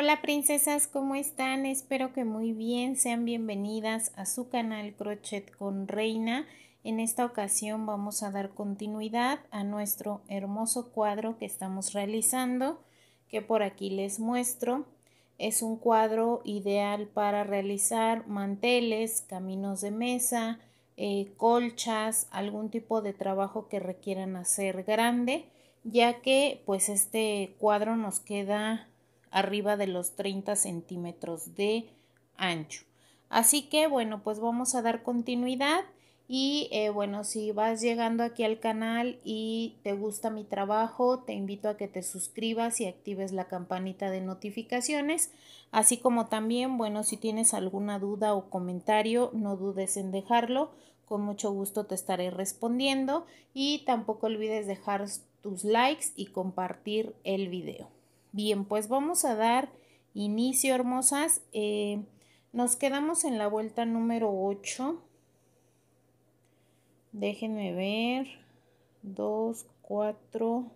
Hola princesas, ¿cómo están? Espero que muy bien. Sean bienvenidas a su canal Crochet con Reina. En esta ocasión vamos a dar continuidad a nuestro hermoso cuadro que estamos realizando, que por aquí les muestro. Es un cuadro ideal para realizar manteles, caminos de mesa, eh, colchas, algún tipo de trabajo que requieran hacer grande, ya que pues este cuadro nos queda arriba de los 30 centímetros de ancho. Así que bueno, pues vamos a dar continuidad y eh, bueno, si vas llegando aquí al canal y te gusta mi trabajo, te invito a que te suscribas y actives la campanita de notificaciones, así como también, bueno, si tienes alguna duda o comentario, no dudes en dejarlo, con mucho gusto te estaré respondiendo y tampoco olvides dejar tus likes y compartir el video. Bien, pues vamos a dar inicio, hermosas. Eh, nos quedamos en la vuelta número 8. Déjenme ver. 2, 4,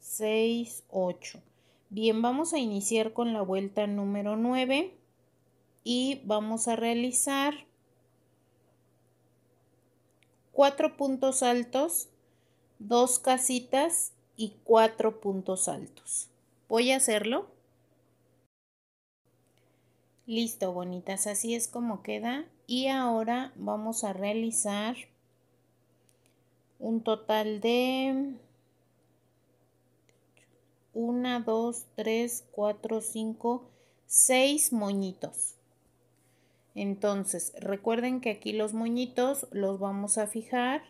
6, 8. Bien, vamos a iniciar con la vuelta número 9 y vamos a realizar 4 puntos altos, 2 casitas y 4 puntos altos. Voy a hacerlo. Listo, bonitas, así es como queda. Y ahora vamos a realizar un total de 1, 2, 3, 4, 5, 6 moñitos. Entonces, recuerden que aquí los moñitos los vamos a fijar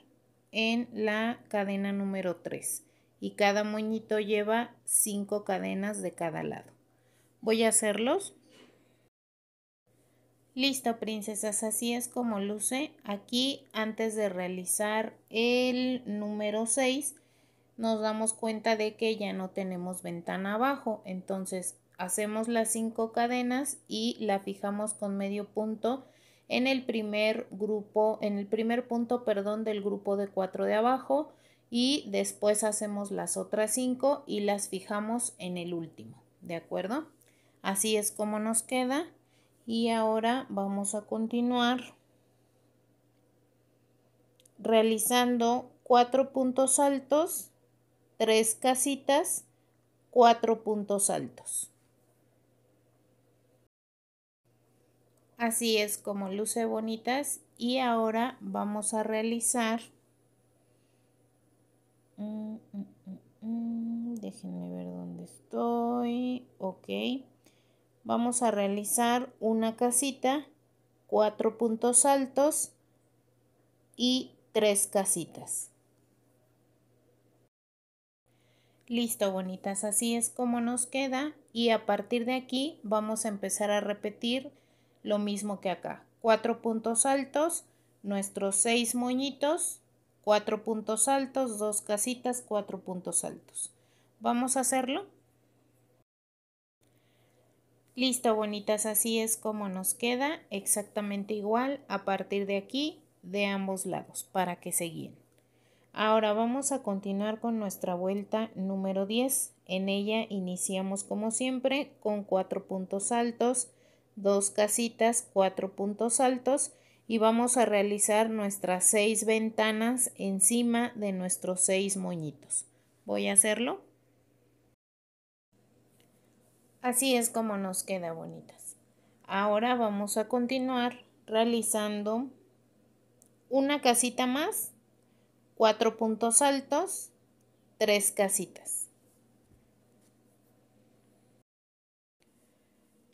en la cadena número 3 y cada moñito lleva 5 cadenas de cada lado. Voy a hacerlos. Listo, princesas, así es como luce. Aquí, antes de realizar el número 6, nos damos cuenta de que ya no tenemos ventana abajo. Entonces, hacemos las cinco cadenas y la fijamos con medio punto en el primer grupo, en el primer punto, perdón, del grupo de 4 de abajo y después hacemos las otras cinco y las fijamos en el último, ¿de acuerdo? Así es como nos queda y ahora vamos a continuar realizando cuatro puntos altos, tres casitas, cuatro puntos altos. Así es como luce bonitas y ahora vamos a realizar Mm, mm, mm, déjenme ver dónde estoy. Ok. Vamos a realizar una casita, cuatro puntos altos y tres casitas. Listo, bonitas, así es como nos queda y a partir de aquí vamos a empezar a repetir lo mismo que acá. Cuatro puntos altos, nuestros seis moñitos, 4 puntos altos, dos casitas, 4 puntos altos. Vamos a hacerlo. Listo, bonitas, así es como nos queda, exactamente igual a partir de aquí, de ambos lados, para que se Ahora vamos a continuar con nuestra vuelta número 10. En ella iniciamos como siempre con 4 puntos altos, dos casitas, 4 puntos altos y vamos a realizar nuestras seis ventanas encima de nuestros seis moñitos. Voy a hacerlo. Así es como nos queda bonitas. Ahora vamos a continuar realizando una casita más, cuatro puntos altos, tres casitas.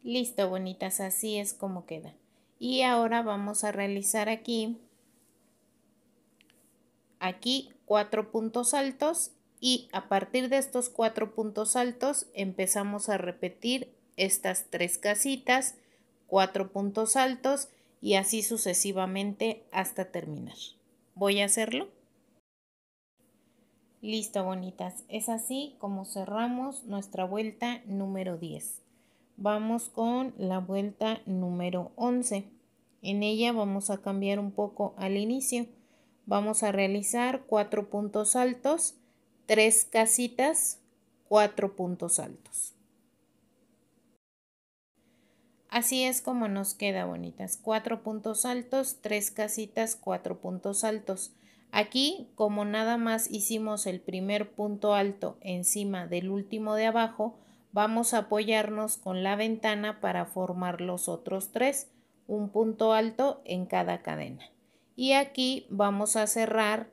Listo, bonitas, así es como queda y ahora vamos a realizar aquí aquí cuatro puntos altos y a partir de estos cuatro puntos altos empezamos a repetir estas tres casitas cuatro puntos altos y así sucesivamente hasta terminar voy a hacerlo listo bonitas es así como cerramos nuestra vuelta número 10 vamos con la vuelta número 11 en ella vamos a cambiar un poco al inicio. Vamos a realizar cuatro puntos altos, tres casitas, cuatro puntos altos. Así es como nos queda, bonitas. Cuatro puntos altos, tres casitas, cuatro puntos altos. Aquí, como nada más hicimos el primer punto alto encima del último de abajo, vamos a apoyarnos con la ventana para formar los otros tres un punto alto en cada cadena. Y aquí vamos a cerrar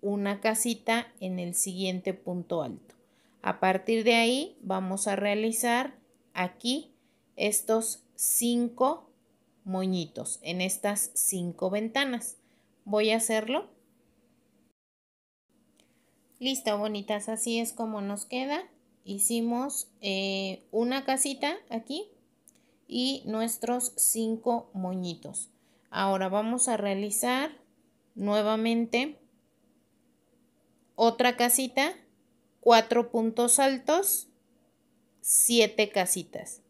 una casita en el siguiente punto alto. A partir de ahí vamos a realizar aquí estos cinco moñitos en estas cinco ventanas. Voy a hacerlo. Listo, bonitas, así es como nos queda. Hicimos eh, una casita aquí y nuestros cinco moñitos. Ahora vamos a realizar nuevamente otra casita, 4 puntos altos, siete casitas.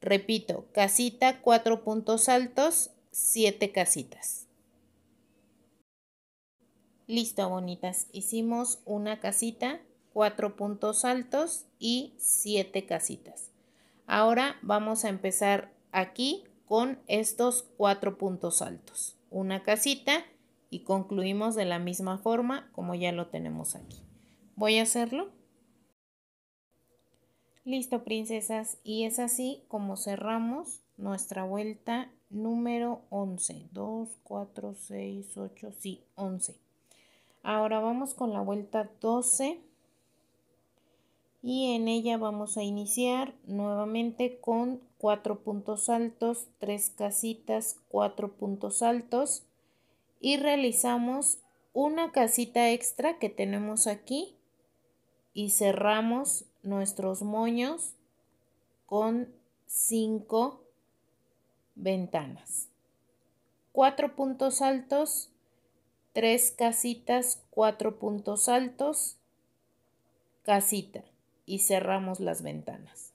Repito, casita, cuatro puntos altos, siete casitas. Listo, bonitas. Hicimos una casita, cuatro puntos altos y siete casitas. Ahora vamos a empezar aquí con estos cuatro puntos altos. Una casita y concluimos de la misma forma como ya lo tenemos aquí. Voy a hacerlo. Listo, princesas. Y es así como cerramos nuestra vuelta número 11. 2, 4, 6, 8, sí, 11. Ahora vamos con la vuelta 12 y en ella vamos a iniciar nuevamente con cuatro puntos altos, tres casitas, cuatro puntos altos y realizamos una casita extra que tenemos aquí y cerramos nuestros moños con cinco ventanas. Cuatro puntos altos, tres casitas, cuatro puntos altos, casita y cerramos las ventanas.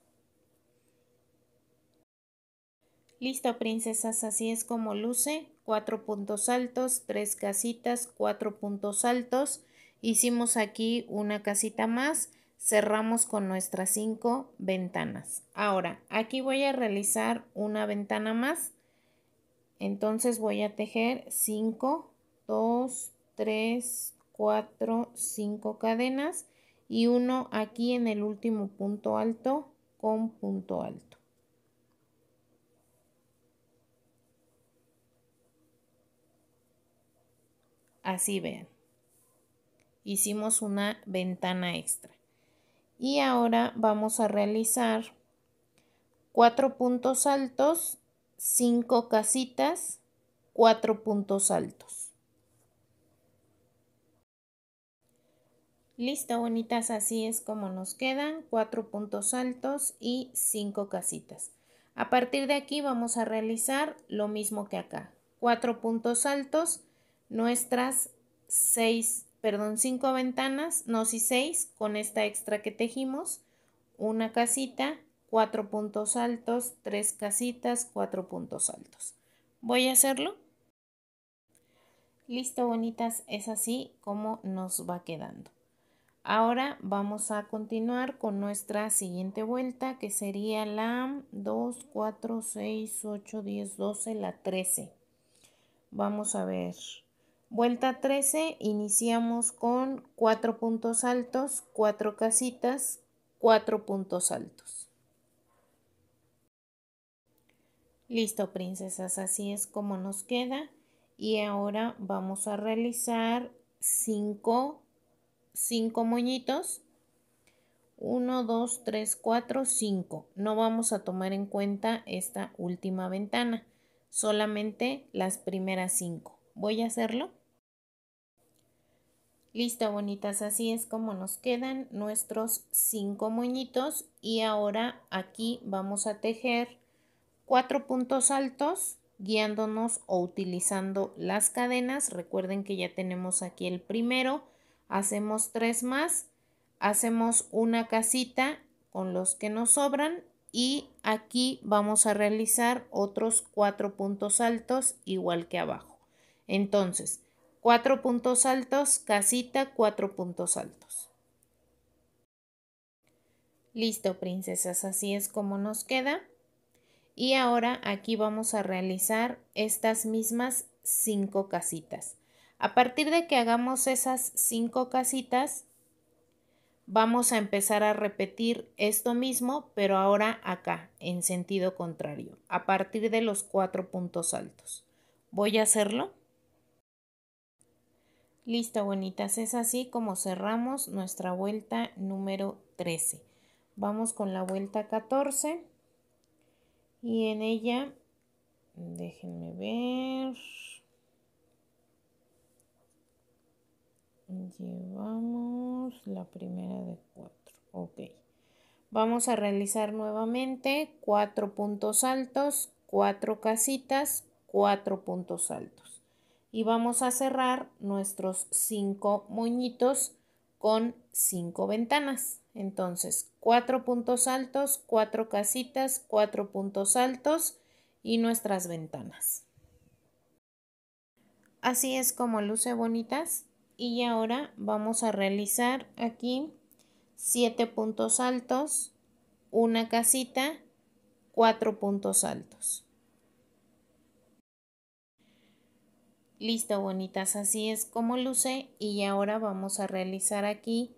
Listo, princesas, así es como luce. Cuatro puntos altos, tres casitas, cuatro puntos altos. Hicimos aquí una casita más, cerramos con nuestras cinco ventanas. Ahora, aquí voy a realizar una ventana más. Entonces voy a tejer 5, 2, 3, 4, 5 cadenas y uno aquí en el último punto alto con punto alto. Así vean. Hicimos una ventana extra. Y ahora vamos a realizar cuatro puntos altos, cinco casitas, cuatro puntos altos. Listo, bonitas, así es como nos quedan, cuatro puntos altos y cinco casitas. A partir de aquí vamos a realizar lo mismo que acá, cuatro puntos altos, nuestras seis, perdón, cinco ventanas, no, si seis, con esta extra que tejimos, una casita, cuatro puntos altos, tres casitas, cuatro puntos altos. Voy a hacerlo. Listo, bonitas, es así como nos va quedando. Ahora vamos a continuar con nuestra siguiente vuelta que sería la 2, 4, 6, 8, 10, 12, la 13. Vamos a ver. Vuelta 13, iniciamos con 4 puntos altos, 4 casitas, 4 puntos altos. Listo, princesas, así es como nos queda. Y ahora vamos a realizar 5 5 moñitos. 1, 2, 3, 4, 5. No vamos a tomar en cuenta esta última ventana, solamente las primeras 5. Voy a hacerlo. lista bonitas, así es como nos quedan nuestros cinco moñitos y ahora aquí vamos a tejer cuatro puntos altos guiándonos o utilizando las cadenas. Recuerden que ya tenemos aquí el primero hacemos tres más, hacemos una casita con los que nos sobran y aquí vamos a realizar otros cuatro puntos altos igual que abajo. Entonces, cuatro puntos altos, casita, cuatro puntos altos. Listo, princesas, así es como nos queda. Y ahora aquí vamos a realizar estas mismas cinco casitas. A partir de que hagamos esas cinco casitas, vamos a empezar a repetir esto mismo, pero ahora acá, en sentido contrario, a partir de los cuatro puntos altos. Voy a hacerlo. Listo, bonitas. Es así como cerramos nuestra vuelta número 13. Vamos con la vuelta 14. Y en ella, déjenme ver. Llevamos la primera de 4. Ok. Vamos a realizar nuevamente cuatro puntos altos, cuatro casitas, cuatro puntos altos. Y vamos a cerrar nuestros cinco moñitos con cinco ventanas. Entonces, cuatro puntos altos, cuatro casitas, cuatro puntos altos y nuestras ventanas. Así es como luce bonitas y ahora vamos a realizar aquí 7 puntos altos, una casita, 4 puntos altos. Listo, bonitas, así es como luce y ahora vamos a realizar aquí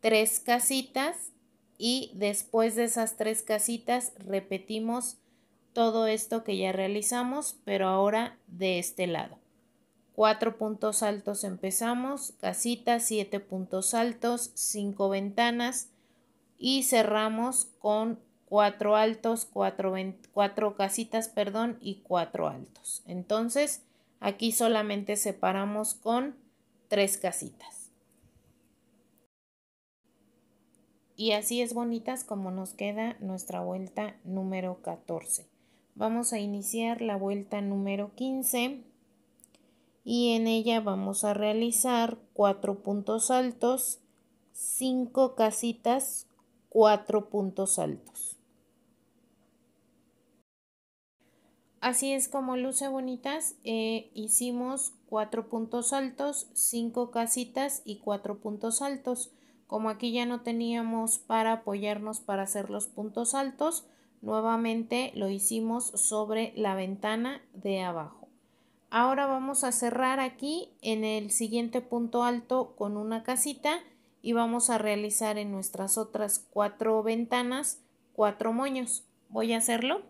tres casitas y después de esas tres casitas repetimos todo esto que ya realizamos, pero ahora de este lado. 4 puntos altos empezamos, casita, 7 puntos altos, 5 ventanas y cerramos con 4 altos, 4, casitas, perdón, y 4 altos. Entonces, aquí solamente separamos con 3 casitas. Y así es bonitas como nos queda nuestra vuelta número 14. Vamos a iniciar la vuelta número 15 y en ella vamos a realizar cuatro puntos altos, cinco casitas, cuatro puntos altos. Así es como luce bonitas. Eh, hicimos cuatro puntos altos, cinco casitas y cuatro puntos altos. Como aquí ya no teníamos para apoyarnos para hacer los puntos altos, nuevamente lo hicimos sobre la ventana de abajo. Ahora vamos a cerrar aquí en el siguiente punto alto con una casita y vamos a realizar en nuestras otras cuatro ventanas cuatro moños. Voy a hacerlo.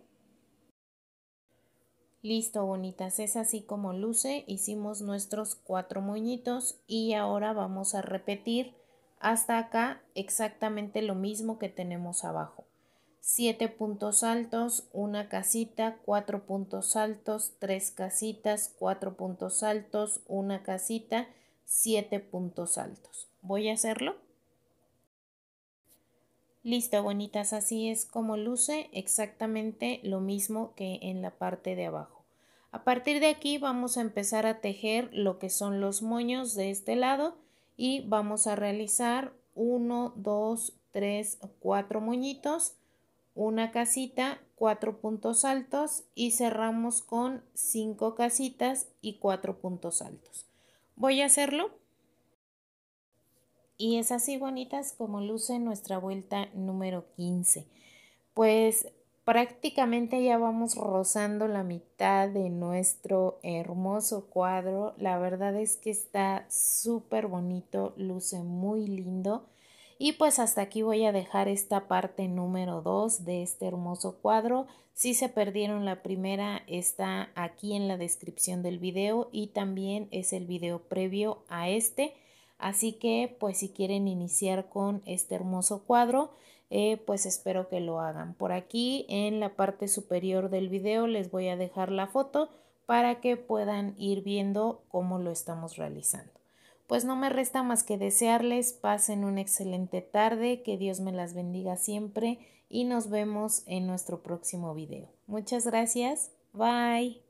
Listo, bonitas, es así como luce. Hicimos nuestros cuatro moñitos y ahora vamos a repetir hasta acá exactamente lo mismo que tenemos abajo. 7 puntos altos, una casita, 4 puntos altos, 3 casitas, 4 puntos altos, una casita, 7 puntos altos. Voy a hacerlo. Listo, bonitas, así es como luce exactamente lo mismo que en la parte de abajo. A partir de aquí vamos a empezar a tejer lo que son los moños de este lado y vamos a realizar 1, 2, 3, 4 moñitos una casita, cuatro puntos altos y cerramos con cinco casitas y cuatro puntos altos. Voy a hacerlo. Y es así bonitas como luce nuestra vuelta número 15. Pues prácticamente ya vamos rozando la mitad de nuestro hermoso cuadro. La verdad es que está súper bonito, luce muy lindo. Y pues hasta aquí voy a dejar esta parte número 2 de este hermoso cuadro. Si se perdieron la primera, está aquí en la descripción del video y también es el video previo a este. Así que pues si quieren iniciar con este hermoso cuadro, eh, pues espero que lo hagan. Por aquí en la parte superior del video les voy a dejar la foto para que puedan ir viendo cómo lo estamos realizando pues no me resta más que desearles pasen una excelente tarde, que Dios me las bendiga siempre y nos vemos en nuestro próximo video. Muchas gracias, bye.